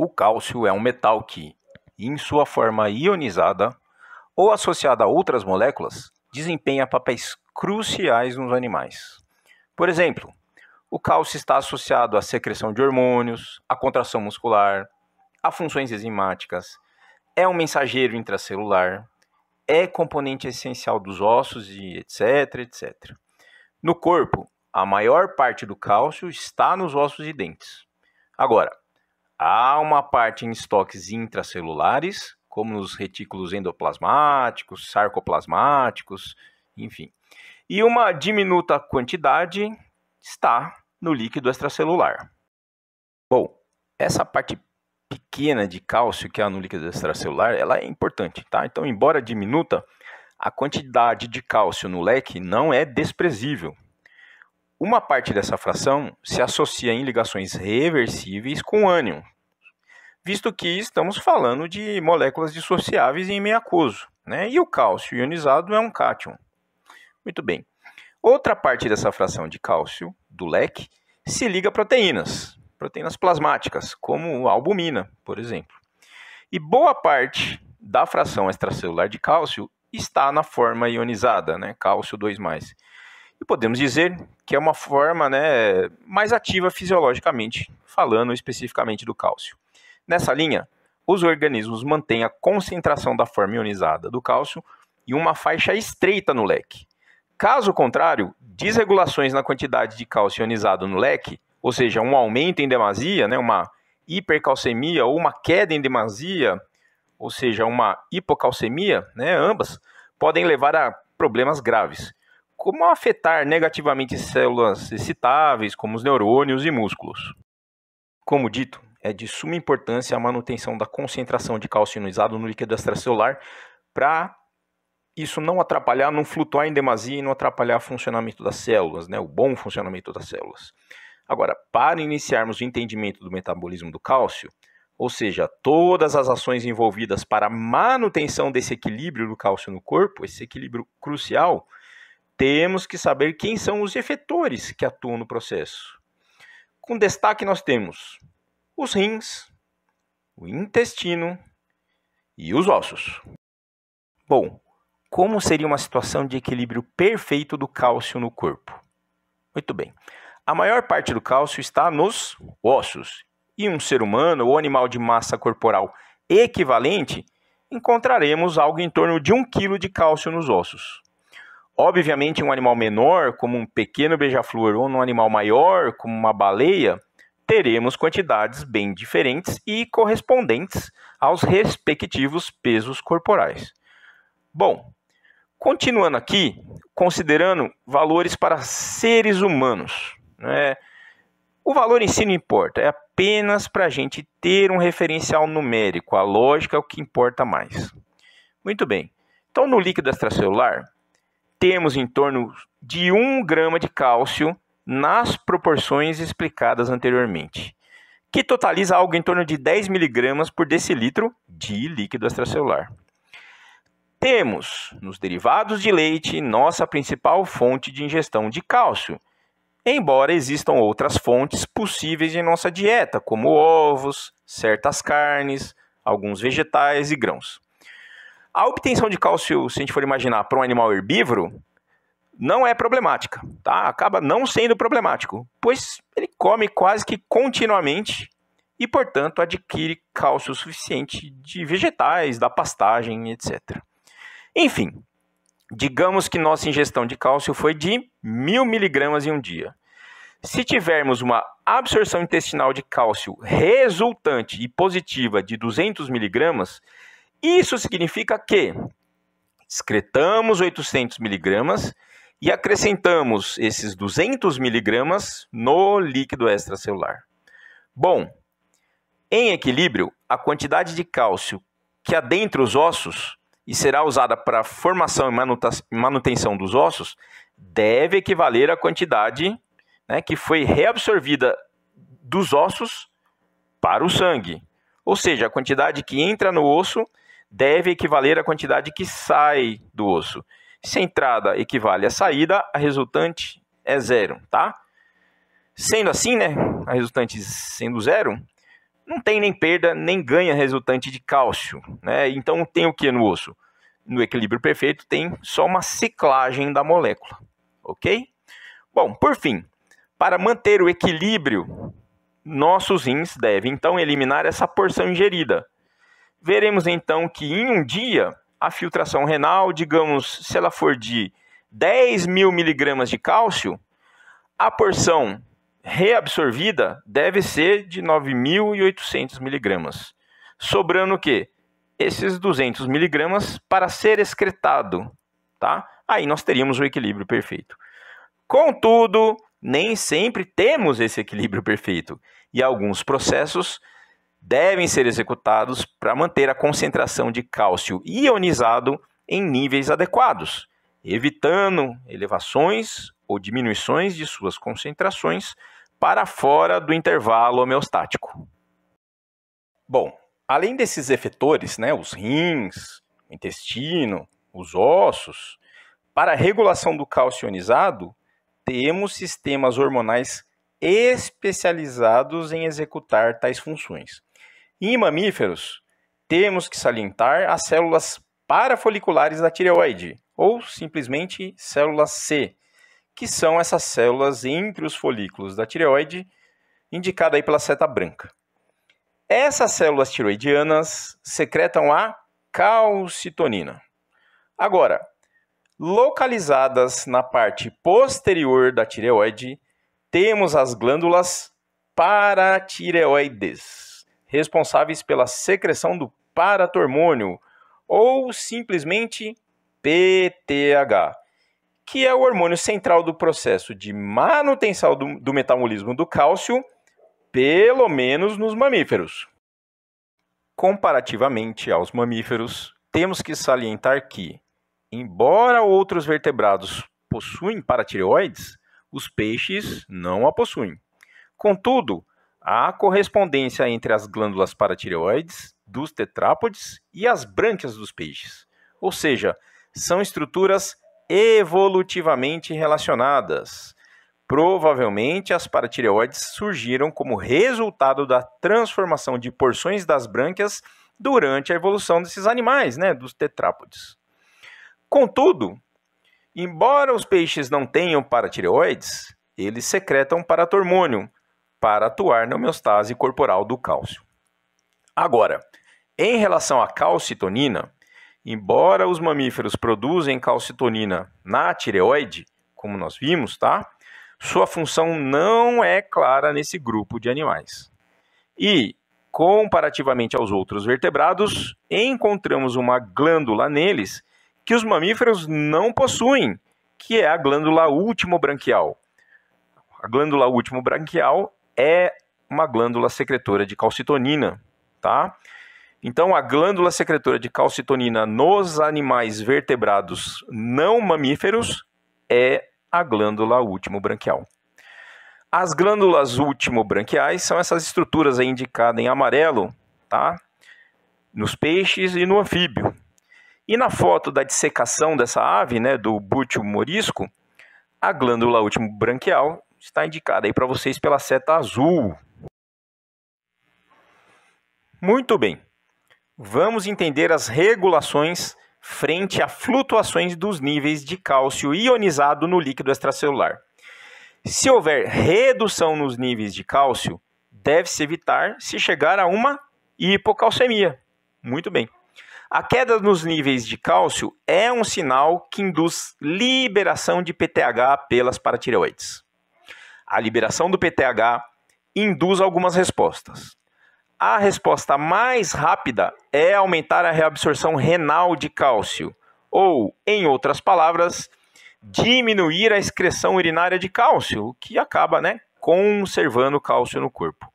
O cálcio é um metal que, em sua forma ionizada ou associada a outras moléculas, desempenha papéis cruciais nos animais. Por exemplo, o cálcio está associado à secreção de hormônios, à contração muscular, a funções enzimáticas, é um mensageiro intracelular, é componente essencial dos ossos e etc, etc. No corpo, a maior parte do cálcio está nos ossos e dentes. Agora, Há uma parte em estoques intracelulares, como nos retículos endoplasmáticos, sarcoplasmáticos, enfim. E uma diminuta quantidade está no líquido extracelular. Bom, essa parte pequena de cálcio que há no líquido extracelular, ela é importante, tá? Então, embora diminuta, a quantidade de cálcio no leque não é desprezível, uma parte dessa fração se associa em ligações reversíveis com ânion, visto que estamos falando de moléculas dissociáveis em meio aquoso, né? e o cálcio ionizado é um cátion. Muito bem. Outra parte dessa fração de cálcio do leque se liga a proteínas, proteínas plasmáticas, como a albumina, por exemplo. E boa parte da fração extracelular de cálcio está na forma ionizada, né? cálcio 2+. E podemos dizer que é uma forma né, mais ativa fisiologicamente, falando especificamente do cálcio. Nessa linha, os organismos mantêm a concentração da forma ionizada do cálcio em uma faixa estreita no leque. Caso contrário, desregulações na quantidade de cálcio ionizado no leque, ou seja, um aumento em demasia, né, uma hipercalcemia ou uma queda em demasia, ou seja, uma hipocalcemia, né, ambas, podem levar a problemas graves, como afetar negativamente células excitáveis, como os neurônios e músculos. Como dito, é de suma importância a manutenção da concentração de cálcio ionizado no líquido extracelular para isso não atrapalhar, não flutuar em demasia e não atrapalhar o funcionamento das células, né? o bom funcionamento das células. Agora, para iniciarmos o entendimento do metabolismo do cálcio, ou seja, todas as ações envolvidas para a manutenção desse equilíbrio do cálcio no corpo, esse equilíbrio crucial, temos que saber quem são os efetores que atuam no processo. Com destaque, nós temos os rins, o intestino e os ossos. Bom, como seria uma situação de equilíbrio perfeito do cálcio no corpo? Muito bem. A maior parte do cálcio está nos ossos. E um ser humano ou animal de massa corporal equivalente, encontraremos algo em torno de 1 kg de cálcio nos ossos. Obviamente, um animal menor, como um pequeno beija-flor, ou um animal maior, como uma baleia, teremos quantidades bem diferentes e correspondentes aos respectivos pesos corporais. Bom, continuando aqui, considerando valores para seres humanos, né? o valor em si não importa, é apenas para a gente ter um referencial numérico, a lógica é o que importa mais. Muito bem, então no líquido extracelular temos em torno de 1 grama de cálcio nas proporções explicadas anteriormente, que totaliza algo em torno de 10 miligramas por decilitro de líquido extracelular. Temos nos derivados de leite nossa principal fonte de ingestão de cálcio, embora existam outras fontes possíveis em nossa dieta, como ovos, certas carnes, alguns vegetais e grãos. A obtenção de cálcio, se a gente for imaginar, para um animal herbívoro, não é problemática, tá? Acaba não sendo problemático, pois ele come quase que continuamente e, portanto, adquire cálcio suficiente de vegetais, da pastagem, etc. Enfim, digamos que nossa ingestão de cálcio foi de mil miligramas em um dia. Se tivermos uma absorção intestinal de cálcio resultante e positiva de 200 miligramas, isso significa que excretamos 800 miligramas e acrescentamos esses 200 miligramas no líquido extracelular. Bom, em equilíbrio, a quantidade de cálcio que adentra os ossos e será usada para formação e manutenção dos ossos deve equivaler à quantidade né, que foi reabsorvida dos ossos para o sangue. Ou seja, a quantidade que entra no osso deve equivaler à quantidade que sai do osso. Se a entrada equivale à saída, a resultante é zero, tá? Sendo assim, né, a resultante sendo zero, não tem nem perda nem ganha resultante de cálcio, né? Então tem o que no osso? No equilíbrio perfeito tem só uma ciclagem da molécula, ok? Bom, por fim, para manter o equilíbrio, nossos rins devem então eliminar essa porção ingerida, Veremos então que em um dia a filtração renal, digamos, se ela for de 10 mil miligramas de cálcio, a porção reabsorvida deve ser de 9.800 miligramas, sobrando o quê? Esses 200 miligramas para ser excretado, tá? Aí nós teríamos o equilíbrio perfeito. Contudo, nem sempre temos esse equilíbrio perfeito e alguns processos devem ser executados para manter a concentração de cálcio ionizado em níveis adequados, evitando elevações ou diminuições de suas concentrações para fora do intervalo homeostático. Bom, além desses efetores, né, os rins, o intestino, os ossos, para a regulação do cálcio ionizado, temos sistemas hormonais especializados em executar tais funções. Em mamíferos, temos que salientar as células parafoliculares da tireoide, ou simplesmente células C, que são essas células entre os folículos da tireoide, indicada aí pela seta branca. Essas células tiroidianas secretam a calcitonina. Agora, localizadas na parte posterior da tireoide, temos as glândulas paratireoides responsáveis pela secreção do paratormônio, ou simplesmente PTH, que é o hormônio central do processo de manutenção do, do metabolismo do cálcio, pelo menos nos mamíferos. Comparativamente aos mamíferos, temos que salientar que, embora outros vertebrados possuem paratireoides, os peixes não a possuem. Contudo, a correspondência entre as glândulas paratireoides dos tetrápodes e as brânquias dos peixes. Ou seja, são estruturas evolutivamente relacionadas. Provavelmente as paratireoides surgiram como resultado da transformação de porções das brânquias durante a evolução desses animais, né, dos tetrápodes. Contudo, embora os peixes não tenham paratireoides, eles secretam paratormônio, para atuar na homeostase corporal do cálcio. Agora, em relação à calcitonina, embora os mamíferos produzem calcitonina na tireoide, como nós vimos, tá? Sua função não é clara nesse grupo de animais. E, comparativamente aos outros vertebrados, encontramos uma glândula neles que os mamíferos não possuem, que é a glândula último branquial. A glândula último branquial é uma glândula secretora de calcitonina, tá? Então, a glândula secretora de calcitonina nos animais vertebrados não mamíferos é a glândula último-branquial. As glândulas último-branquiais são essas estruturas aí indicadas em amarelo, tá? Nos peixes e no anfíbio. E na foto da dissecação dessa ave, né, do bútio morisco, a glândula último-branquial está indicado aí para vocês pela seta azul. Muito bem. Vamos entender as regulações frente a flutuações dos níveis de cálcio ionizado no líquido extracelular. Se houver redução nos níveis de cálcio, deve-se evitar se chegar a uma hipocalcemia. Muito bem. A queda nos níveis de cálcio é um sinal que induz liberação de PTH pelas paratireoides. A liberação do PTH induz algumas respostas. A resposta mais rápida é aumentar a reabsorção renal de cálcio, ou, em outras palavras, diminuir a excreção urinária de cálcio, que acaba né, conservando cálcio no corpo.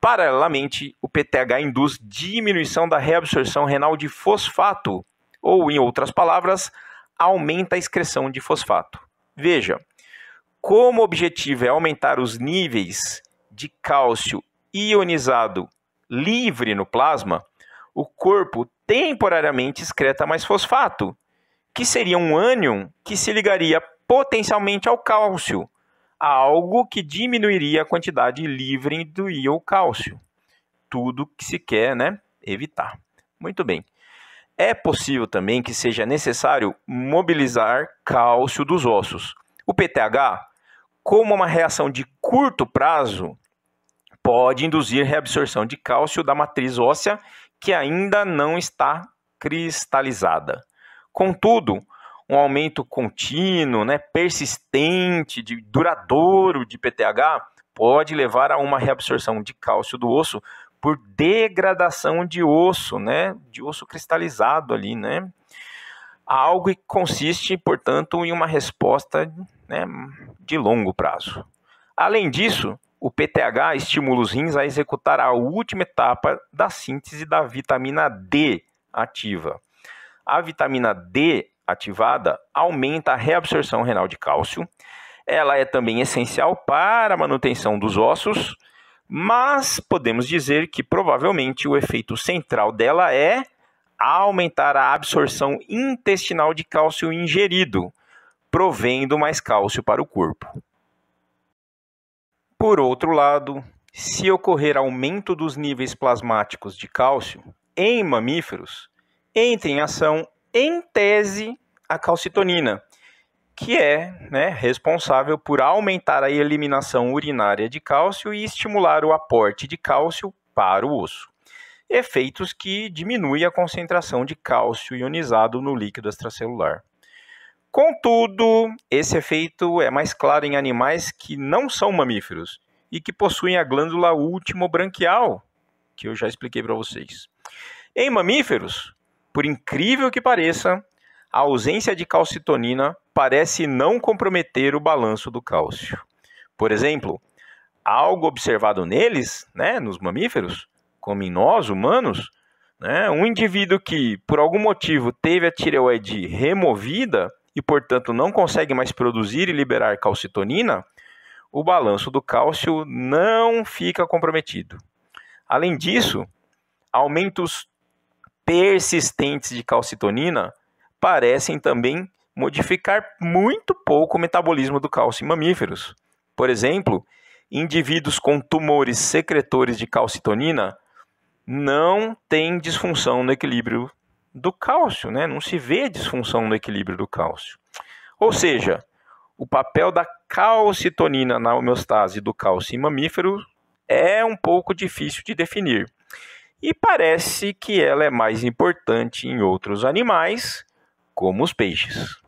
Paralelamente, o PTH induz diminuição da reabsorção renal de fosfato, ou, em outras palavras, aumenta a excreção de fosfato. Veja, como o objetivo é aumentar os níveis de cálcio ionizado livre no plasma, o corpo temporariamente excreta mais fosfato, que seria um ânion que se ligaria potencialmente ao cálcio, algo que diminuiria a quantidade livre do cálcio. Tudo que se quer né, evitar. Muito bem. É possível também que seja necessário mobilizar cálcio dos ossos. O PTH como uma reação de curto prazo, pode induzir reabsorção de cálcio da matriz óssea que ainda não está cristalizada. Contudo, um aumento contínuo, né, persistente, de, duradouro de PTH pode levar a uma reabsorção de cálcio do osso por degradação de osso, né, de osso cristalizado ali, né? Algo que consiste, portanto, em uma resposta né, de longo prazo. Além disso, o PTH estimula os rins a executar a última etapa da síntese da vitamina D ativa. A vitamina D ativada aumenta a reabsorção renal de cálcio. Ela é também essencial para a manutenção dos ossos, mas podemos dizer que provavelmente o efeito central dela é aumentar a absorção intestinal de cálcio ingerido, provendo mais cálcio para o corpo. Por outro lado, se ocorrer aumento dos níveis plasmáticos de cálcio em mamíferos, entra em ação, em tese, a calcitonina, que é né, responsável por aumentar a eliminação urinária de cálcio e estimular o aporte de cálcio para o osso. Efeitos que diminuem a concentração de cálcio ionizado no líquido extracelular. Contudo, esse efeito é mais claro em animais que não são mamíferos e que possuem a glândula último-branquial, que eu já expliquei para vocês. Em mamíferos, por incrível que pareça, a ausência de calcitonina parece não comprometer o balanço do cálcio. Por exemplo, algo observado neles, né, nos mamíferos, como em nós humanos, né, um indivíduo que por algum motivo teve a tireoide removida e, portanto, não consegue mais produzir e liberar calcitonina, o balanço do cálcio não fica comprometido. Além disso, aumentos persistentes de calcitonina parecem também modificar muito pouco o metabolismo do cálcio em mamíferos. Por exemplo, indivíduos com tumores secretores de calcitonina não têm disfunção no equilíbrio do cálcio, né? Não se vê disfunção no equilíbrio do cálcio. Ou seja, o papel da calcitonina na homeostase do cálcio em mamíferos é um pouco difícil de definir. E parece que ela é mais importante em outros animais, como os peixes.